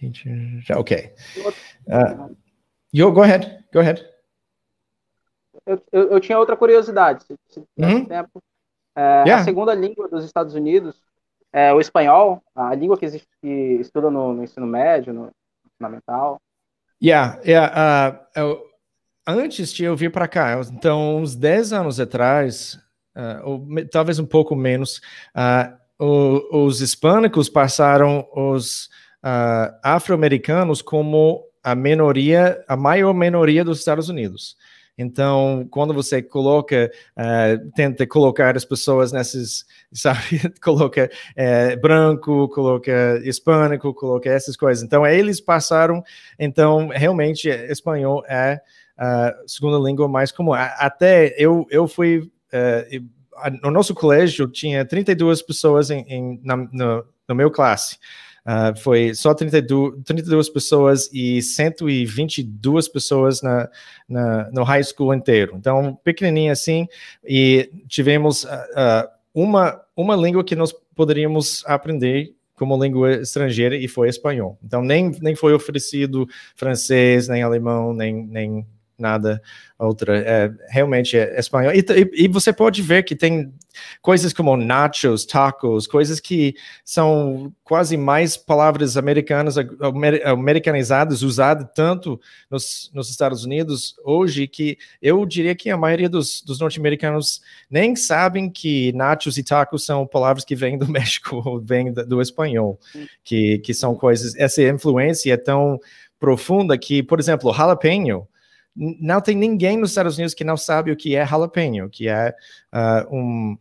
teachers. Okay. Uh, ah, you go ahead. Go ahead. Eu, eu, eu tinha outra curiosidade. Se, uhum. tempo. É, yeah. A segunda língua dos Estados Unidos é o espanhol, a língua que, existe, que estuda no, no, ensino médio, no fundamental. Yeah, yeah. Uh, eu, antes de eu vir para cá, então, uns 10 anos atrás, uh, ou talvez um pouco menos, uh, o, os hispânicos passaram os uh, afro-americanos como a minoria, a maior minoria dos Estados Unidos. Então, quando você coloca, uh, tenta colocar as pessoas nessas, sabe, coloca uh, branco, coloca hispânico, coloca essas coisas. Então, eles passaram, então, realmente, espanhol é a segunda língua mais comum. Até eu, eu fui, uh, no nosso colégio tinha 32 pessoas em, em na, no, no meu classe. Ah, foi só 32, 32 pessoas e 122 pessoas na, na, no high school inteiro. Então, pequenininho assim, e tivemos uh, uh, uma, uma língua que nós poderíamos aprender como língua estrangeira e foi espanhol. Então, nem, nem foi oferecido francês, nem alemão, nem, nem nada outra. É, realmente é, é espanhol. E, e, e, você pode ver que tem coisas como nachos, tacos, coisas que são quase mais palavras americanas, americanizadas, usadas tanto nos, nos, Estados Unidos hoje, que eu diria que a maioria dos, dos norte-americanos nem sabem que nachos e tacos são palavras que vêm do México, ou vêm do espanhol, que, que são coisas, essa influência é tão profunda que, por exemplo, jalapeno, não tem ninguém nos Estados Unidos que não sabe o que é jalapeno, que é uh, um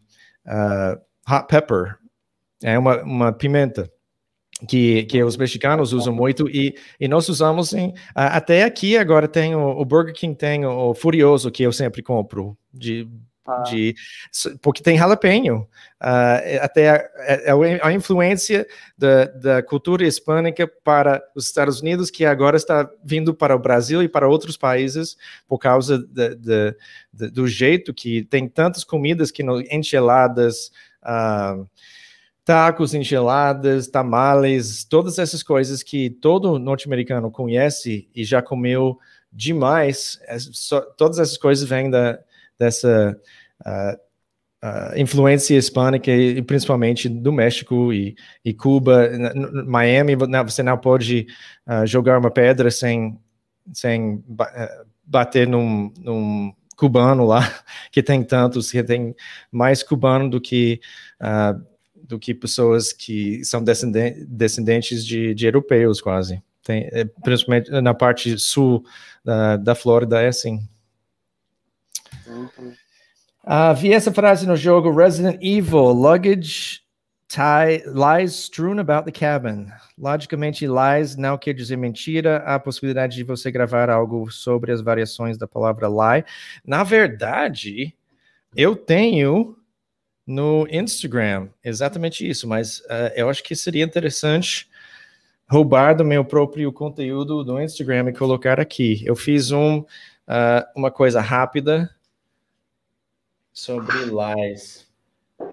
uh, hot pepper, é uma, uma pimenta. Que, que os mexicanos usam muito e, e nós usamos em, uh, até aqui agora tem o, o Burger King tem o, o Furioso que eu sempre compro de ah. de porque tem jalapeno. Uh, até a, a, é, é a influência da, da, cultura hispânica para os Estados Unidos, que agora está vindo para o Brasil e para outros países por causa de, de, de, do jeito que tem tantas comidas que no, Uh, tacos, enchiladas, tamales, todas essas coisas que todo norte-americano conhece e já comeu demais. Todas essas coisas vêm da, dessa a influência hispânica e, principalmente do México e, e Cuba, Miami, você não pode uh, jogar uma pedra sem, sem eh, bater num, num, cubano lá, que tem tantos, que tem mais cubano do que, uh, do que pessoas que são descendentes, de, de, europeus quase. Tem, eh, principalmente na parte sul da Flórida é assim. Uhum. Uh, vi essa frase no jogo Resident Evil: Luggage tie, lies strewn about the cabin. Logicamente, lies não quer dizer mentira. A possibilidade de você gravar algo sobre as variações da palavra lie. Na verdade, eu tenho no Instagram exatamente isso, mas uh, eu acho que seria interessante roubar do meu próprio conteúdo do Instagram e colocar aqui. Eu fiz um, uh, uma coisa rápida sobre lies.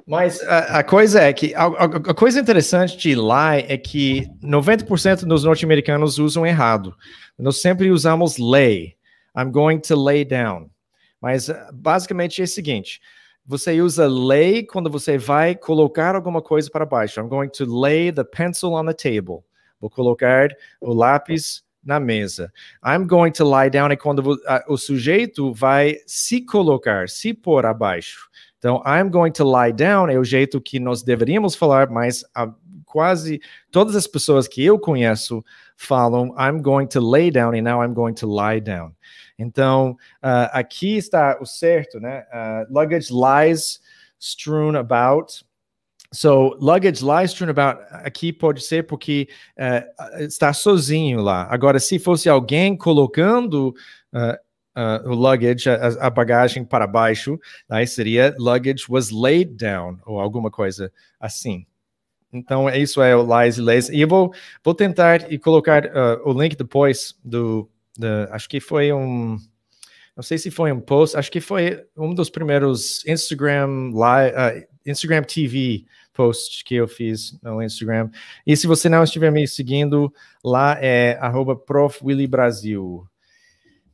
Mas a, a, coisa é que a, a, coisa interessante de lie é que 90% dos norte-americanos usam errado. Nós sempre usamos lay. I'm going to lay down. Mas eh, basicamente é o seguinte: você usa lay quando você vai colocar alguma coisa para baixo. I'm going to lay the pencil on the table. Vou colocar o lápis na mesa. I'm going to lie down é quando o sujeito vai se colocar, se pôr abaixo. Então, I'm going to lie down é o jeito que nós deveríamos falar, mas a, quase todas as pessoas que eu conheço falam I'm going to lay down e now I'm going to lie down. Então, uh, aqui está o certo, né? Uh, luggage lies strewn about. So, luggage lies true about eh, aqui pode ser porque uh, está sozinho lá. Agora, se fosse alguém colocando uh, uh, o luggage, a, a, bagagem para baixo, aí seria luggage was laid down ou alguma coisa assim. Então, é isso é o lies e lays. E eu vou, vou tentar e colocar o link depois do, do. Acho que foi um não sei se foi um post, acho que foi um dos primeiros Instagram live, uh, Instagram TV post que eu fiz no Instagram. E se você não estiver me seguindo, lá é @profwillybrasil.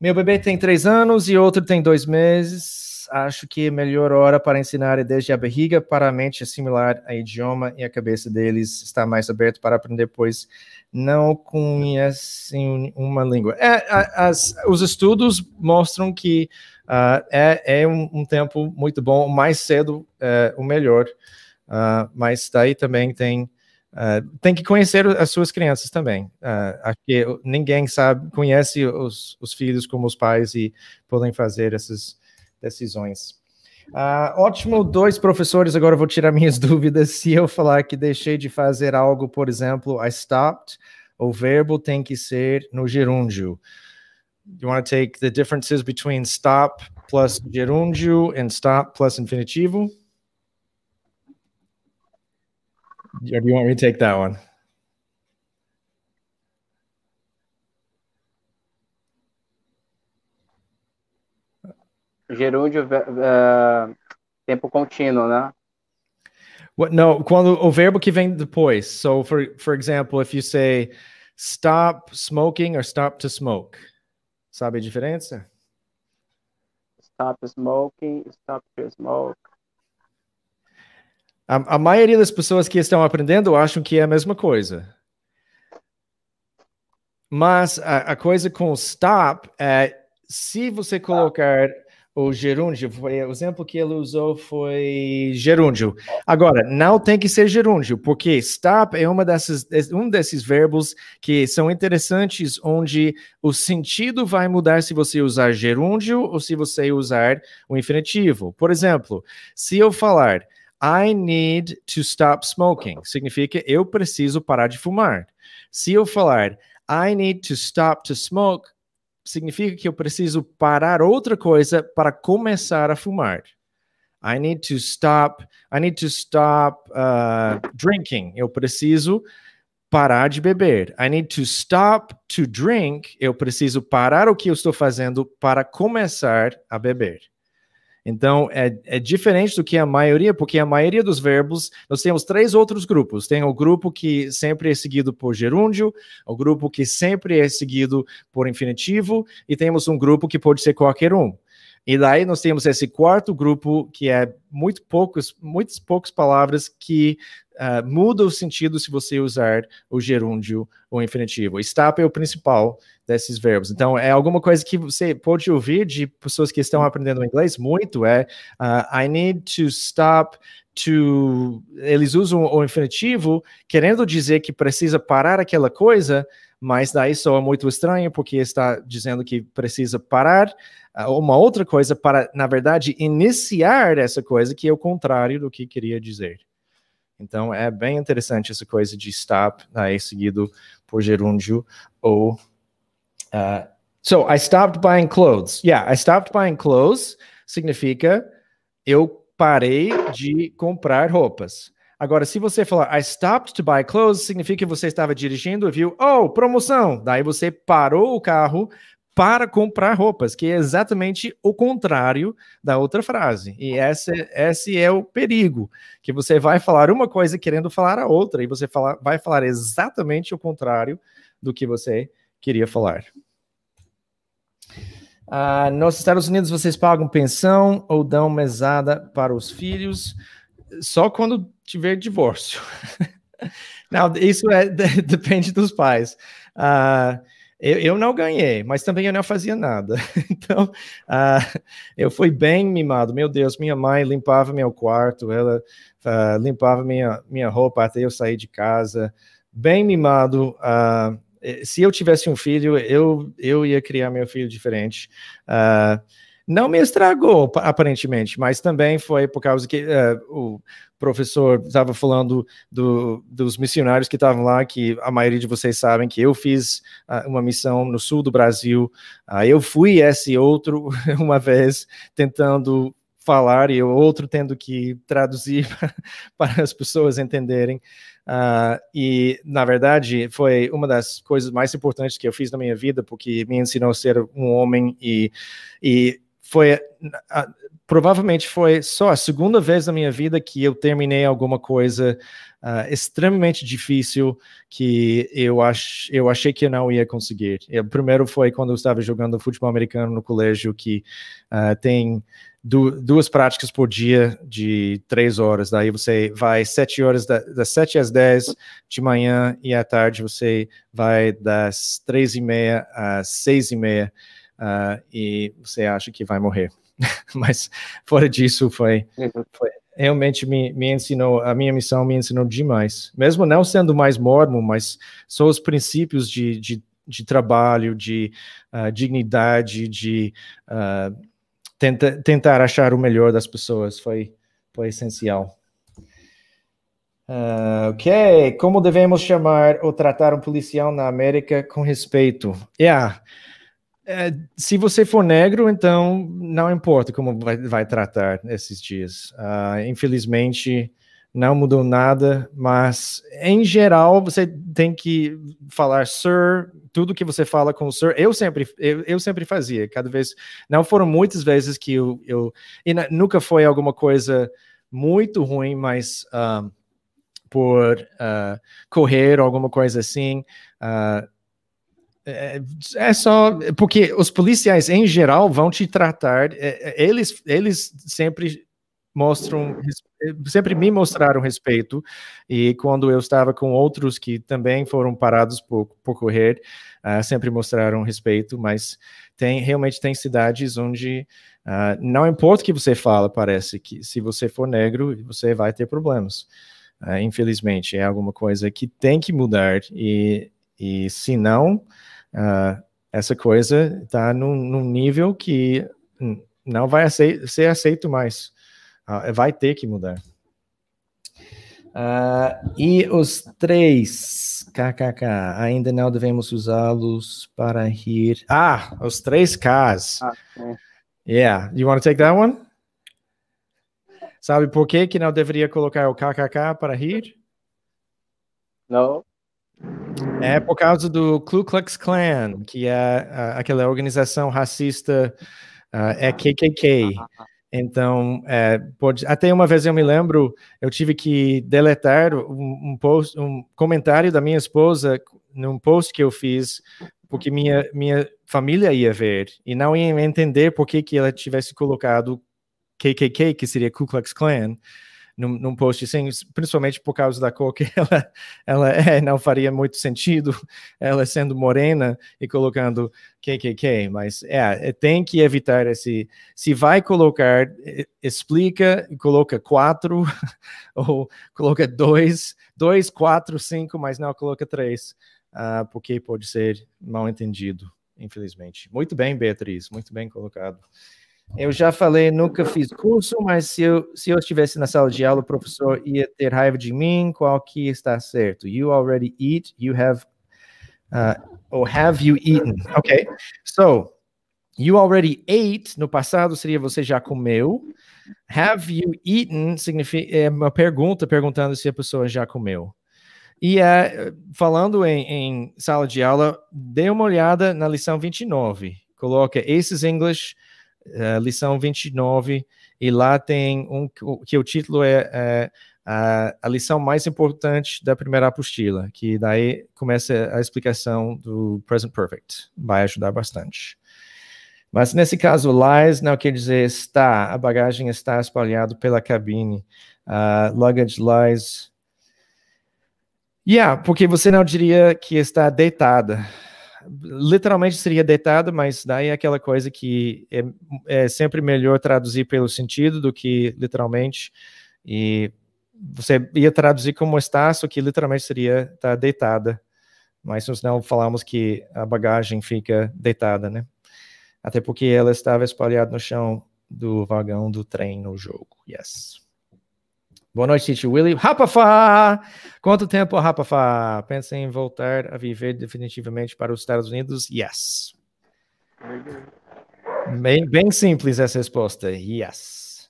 Meu bebê tem três anos e outro tem dois meses. Acho que é a melhor hora para ensinar é desde a barriga para a mente assimilar é a idioma e a cabeça deles está mais aberta para aprender, pois não conhecem uma língua. É, as, os estudos mostram que uh, é, é um, um, tempo muito bom, mais cedo é o melhor, uh, mas daí também tem Uh, tem que conhecer as suas crianças também. Uh, ah, aqui, ninguém sabe, conhece os, os, filhos como os pais e podem fazer essas decisões. Uh, ótimo, dois professores. Agora vou tirar minhas dúvidas. Se eu falar que deixei de fazer algo, por exemplo, I stopped, o verbo tem que ser no gerúndio. you want to take the differences between stop plus gerundio and stop plus infinitivo? Or do you want me to take that one? Gerúndio, uh, tempo contínuo, né? What, no, quando o verbo que vem depois. So, for, for example, if you say stop smoking or stop to smoke. Sabe a diferença? Stop smoking, stop your smoke. A, a maioria das pessoas que estão aprendendo acham que é a mesma coisa. Mas a, a coisa com stop é se você colocar o gerúndio, foi, o exemplo que ele usou foi gerúndio. Agora, não tem que ser gerúndio, porque stop é uma dessas, é um desses verbos que são interessantes, onde o sentido vai mudar se você usar gerúndio ou se você usar o infinitivo. Por exemplo, se eu falar I need to stop smoking, significa eu preciso parar de fumar. Se eu falar I need to stop to smoke, significa que eu preciso parar outra coisa para começar a fumar. I need to stop. I need to stop uh, drinking. Eu preciso parar de beber. I need to stop to drink. Eu preciso parar o que eu estou fazendo para começar a beber. Então, é, é diferente do que a maioria, porque a maioria dos verbos, nós temos três outros grupos. Tem o grupo que sempre é seguido por gerúndio, o grupo que sempre é seguido por infinitivo, e temos um grupo que pode ser qualquer um. E daí nós temos esse quarto grupo que é muito poucos, muitas poucas palavras que uh, mudam o sentido se você usar o gerúndio ou infinitivo. Stop é o principal desses verbos. Então é alguma coisa que você pode ouvir de pessoas que estão aprendendo inglês muito é uh, I need to stop to. Eles usam o infinitivo querendo dizer que precisa parar aquela coisa, mas daí soa muito estranho porque está dizendo que precisa parar ah, uma outra coisa para, na verdade, iniciar essa coisa que é o contrário do que queria dizer. Então é bem interessante essa coisa de stop aí né, seguido por gerúndio ou uh, So I stopped buying clothes. Yeah, I stopped buying clothes significa eu parei de comprar roupas. Agora, se você falar I stopped to buy clothes, significa que você estava dirigindo e viu, oh, promoção. Daí você parou o carro para comprar roupas, que é exatamente o contrário da outra frase. E é, esse é o perigo, que você vai falar uma coisa querendo falar a outra, e você fala, vai falar exatamente o contrário do que você queria falar. Ah, nos Estados Unidos, vocês pagam pensão ou dão mesada para os filhos só quando tiver divórcio. Não, isso é, depende dos pais. Uh, eu, eu, não ganhei, mas também eu não fazia nada. Então, uh, eu fui bem mimado. Meu Deus, minha mãe limpava meu quarto, ela uh, limpava minha, minha roupa até eu sair de casa. Bem mimado. Uh, se eu tivesse um filho, eu, eu ia criar meu filho diferente. Uh, não me estragou, aparentemente, mas também foi por causa que uh, o professor estava falando do, dos missionários que estavam lá, que a maioria de vocês sabem que eu fiz uh, uma missão no sul do Brasil. Uh, eu fui esse outro uma vez tentando falar e o outro tendo que traduzir para as pessoas entenderem. Uh, e, na verdade, foi uma das coisas mais importantes que eu fiz na minha vida, porque me ensinou a ser um homem e, e foi a, provavelmente foi só a segunda vez na minha vida que eu terminei alguma coisa uh, extremamente difícil que eu, acho eu achei que eu não ia conseguir. O primeiro foi quando eu estava jogando futebol americano no colégio, que uh, tem du, duas práticas por dia de três horas. Daí você vai sete horas, da, das sete às dez de manhã e à tarde você vai das três e meia às seis e meia uh, e você acha que vai morrer. Mas fora disso, foi, uhum. foi realmente me, me, ensinou, a minha missão me ensinou demais. Mesmo não sendo mais mormo, mas só os princípios de, de, de trabalho, de uh, dignidade, de uh, tenta, tentar achar o melhor das pessoas foi, foi essencial. Uh, ok, como devemos chamar ou tratar um policial na América com respeito? Yeah, é, se você for negro, então não importa como vai, vai tratar esses dias. Uh, infelizmente, não mudou nada, mas em geral você tem que falar sir, tudo que você fala com o sir, eu sempre eu, eu sempre fazia, cada vez, não foram muitas vezes que eu, eu e na, nunca foi alguma coisa muito ruim, mas uh, por uh, correr alguma coisa assim, uh, é, é, é, só porque os policiais em geral vão te tratar, é, eles, eles sempre mostram, sempre me mostraram respeito e quando eu estava com outros que também foram parados por, por correr, uh, sempre mostraram respeito, mas tem realmente tem cidades onde uh, não importa o que você fala, parece que se você for negro você vai ter problemas. Uh, infelizmente é alguma coisa que tem que mudar e, e se não Uh, essa coisa está num, num, nível que não vai ser aceito mais. Uh, vai ter que mudar. Uh, e os três, kkk, ainda não devemos usá-los para rir. Ah, os três Ks. Ah, Yeah, you want to take that one? Sabe por que, que não deveria colocar o kkk para rir? Não. É por causa do Ku Klux Klan, que é uh, aquela organização racista, uh, é KKK. Ah, ah, então, é, pode, até uma vez eu me lembro, eu tive que deletar um, um, post, um comentário da minha esposa num post que eu fiz, porque minha, minha família ia ver e não ia entender por que, que ela tivesse colocado KKK, que seria Ku Klux Klan num, num, post assim, principalmente por causa da cor que ela, ela é, não faria muito sentido ela sendo morena e colocando KKK, mas é, é, tem que evitar esse, se vai colocar, é, explica, coloca quatro, ou coloca dois, dois, quatro, cinco, mas não coloca três, uh, porque pode ser mal entendido, infelizmente. Muito bem, Beatriz, muito bem colocado. Eu já falei, nunca fiz curso, mas se eu, se eu estivesse na sala de aula, o professor ia ter raiva de mim. Qual que está certo? You already eat, you have, uh, or have you eaten? Ok. So, you already ate, no passado seria você já comeu. Have you eaten significa, é uma pergunta perguntando se a pessoa já comeu. E é, falando em, em sala de aula, dê uma olhada na lição 29. Coloca esses English uh, lição 29, e lá tem um que o título é, é a, a, lição mais importante da primeira apostila, que daí começa a explicação do Present Perfect. Vai ajudar bastante. Mas nesse caso, lies não quer dizer está, a bagagem está espalhada pela cabine. Uh, luggage lies. Yeah, porque você não diria que está deitada literalmente seria deitado, mas daí é aquela coisa que é, é, sempre melhor traduzir pelo sentido do que literalmente. E você ia traduzir como está, só que literalmente seria estar tá deitada. Mas nós não falamos que a bagagem fica deitada, né? Até porque ela estava espalhada no chão do vagão do trem no jogo. Yes. Boa noite, Titi Willy. Rapafá! Quanto tempo, Rapafá? Pensa em voltar a viver definitivamente para os Estados Unidos? Yes. Bem, bem simples essa resposta. Yes.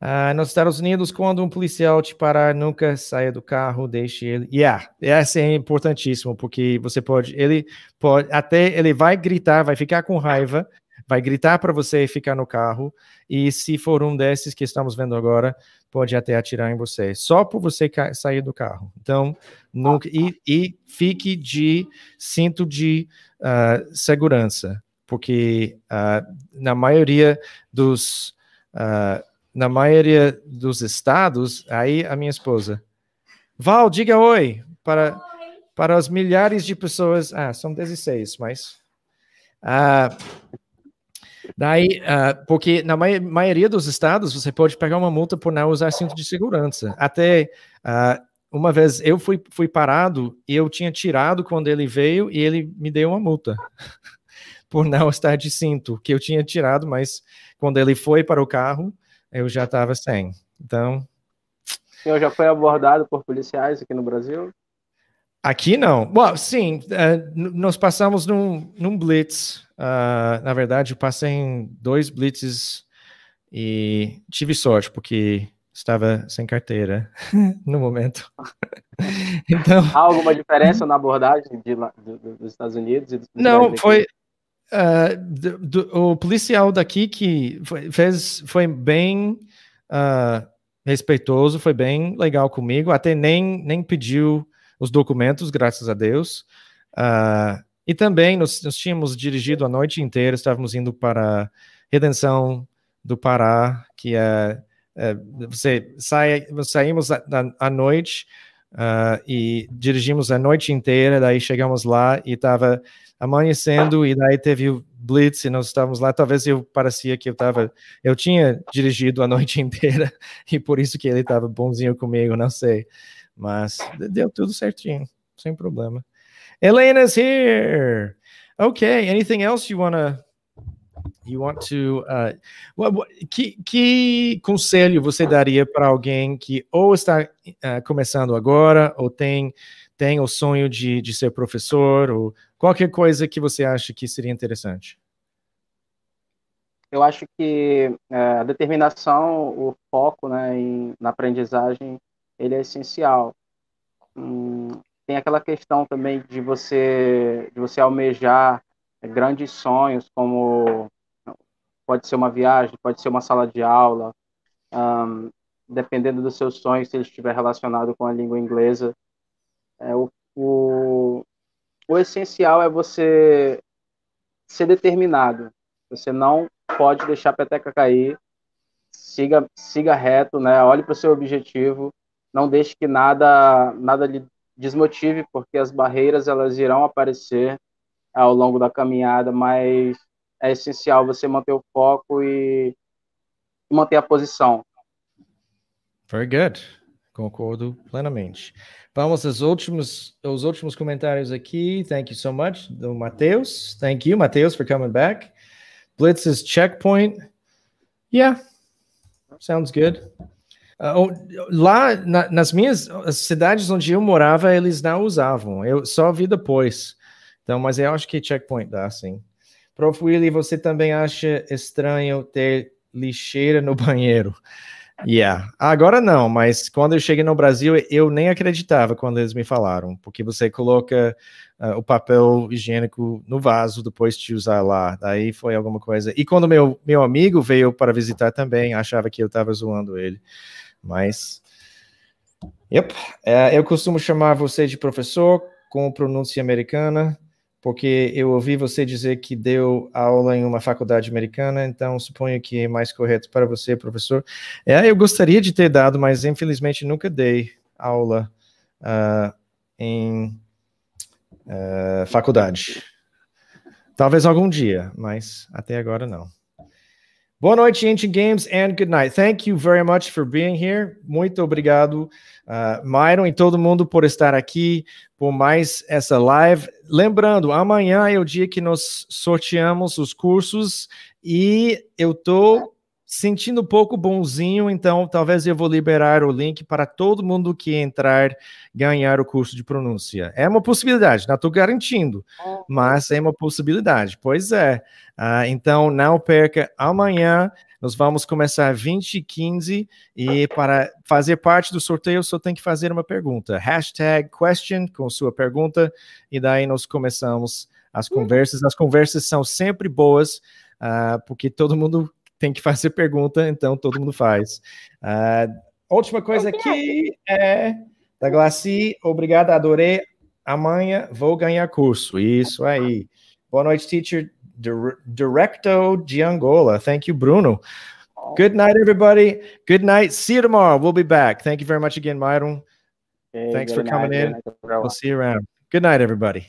Uh, nos Estados Unidos, quando um policial te parar, nunca saia do carro, deixe ele. Yeah, essa é importantíssimo, porque você pode, ele pode, até ele vai gritar, vai ficar com raiva, vai gritar para você ficar no carro. E se for um desses que estamos vendo agora, pode até atirar em você, só por você sair do carro. Então, nunca e, e, fique de cinto de uh, segurança, porque uh, na maioria dos uh, na maioria dos estados, aí a minha esposa, Val, diga oi para oi. para as milhares de pessoas. Ah, são 16, mas Daí, uh, porque na ma maioria dos estados você pode pegar uma multa por não usar cinto de segurança. Até uh, uma vez eu fui, fui parado e eu tinha tirado quando ele veio e ele me deu uma multa por não estar de cinto, que eu tinha tirado, mas quando ele foi para o carro, eu já estava sem. Então. Eu já fui abordado por policiais aqui no Brasil? Aqui não. Bom, sim, uh, nós passamos num, num blitz. Uh, na verdade, passei em dois blitzes e tive sorte, porque estava sem carteira no momento. então, Há alguma diferença na abordagem de, dos Estados Unidos? E dos não, foi. Uh, do, do, o policial daqui que foi, fez, foi bem ah, respeitoso, foi bem legal comigo, até nem, nem pediu os documentos, graças a Deus. Uh, e também nós, tínhamos dirigido a noite inteira, estávamos indo para Redenção do Pará, que é, é você sai, saímos à noite uh, e dirigimos a noite inteira, daí chegamos lá e estava amanhecendo e daí teve o blitz e nós estávamos lá, talvez eu parecia que eu estava, eu tinha dirigido a noite inteira e por isso que ele estava bonzinho comigo, não sei. Mas deu tudo certinho, sem problema. Elena's here. Okay, anything else you wanna you want to uh, que, que conselho você daria para alguém que ou está uh, começando agora ou tem tem o sonho de, de ser professor ou qualquer coisa que você acha que seria interessante? Eu acho que é, a determinação, o foco né, em, na aprendizagem ele é essencial. Hum, tem aquela questão também de você, de você almejar é, grandes sonhos, como pode ser uma viagem, pode ser uma sala de aula, hum, dependendo dos seus sonhos, se ele estiver relacionado com a língua inglesa. É, o, o, o essencial é você ser determinado. Você não pode deixar a peteca cair. Siga, siga reto, né? Olhe para o seu objetivo não deixe que nada, nada lhe desmotive, porque as barreiras elas irão aparecer ao longo da caminhada, mas é essencial você manter o foco e manter a posição. Very good. Concordo plenamente. Vamos aos últimos, aos últimos comentários aqui. Thank you so much, do Matheus. Thank you, Matheus, for coming back. Blitz's checkpoint. Yeah, sounds good. Ah, lá na, nas minhas cidades onde eu morava, eles não usavam. Eu só vi depois. Então, mas eu acho que checkpoint dá, sim. Prof. Willy, você também acha estranho ter lixeira no banheiro? Yeah. Agora não, mas quando eu cheguei no Brasil, eu nem acreditava quando eles me falaram, porque você coloca uh, o papel higiênico no vaso depois de usar lá. Daí foi alguma coisa. E quando meu, meu amigo veio para visitar também, achava que eu estava zoando ele. Mas, yep, é, eu costumo chamar você de professor com pronúncia americana, porque eu ouvi você dizer que deu aula em uma faculdade americana, então suponho que é mais correto para você, professor. É, eu gostaria de ter dado, mas infelizmente nunca dei aula uh, em uh, faculdade. Talvez algum dia, mas até agora não. Boa noite, Ancient Games, and good night. Thank you very much for being here. Muito obrigado, uh, Myron e todo mundo por estar aqui por mais essa live. Lembrando, amanhã é o dia que nós sorteamos os cursos e eu tô sentindo um pouco bonzinho, então talvez eu vou liberar o link para todo mundo que entrar ganhar o curso de pronúncia. É uma possibilidade, não estou garantindo, uhum. mas é uma possibilidade. Pois é. Ah, então não perca amanhã. Nós vamos começar 20 e 15 e para fazer parte do sorteio só tem que fazer uma pergunta. Hashtag question com sua pergunta e daí nós começamos as uhum. conversas. As conversas são sempre boas. Uh, porque todo mundo tem que fazer pergunta, então todo mundo faz. Uh, última coisa aqui é da Glaci, obrigado, adorei. Amanhã vou ganhar curso. Isso aí. Boa noite, teacher Directo de Angola. Thank you, Bruno. Good night, everybody. Good night. See you tomorrow. We'll be back. Thank you very much again, Myron. Hey, Thanks for coming night. in. Night, we'll see you around. Good night, everybody.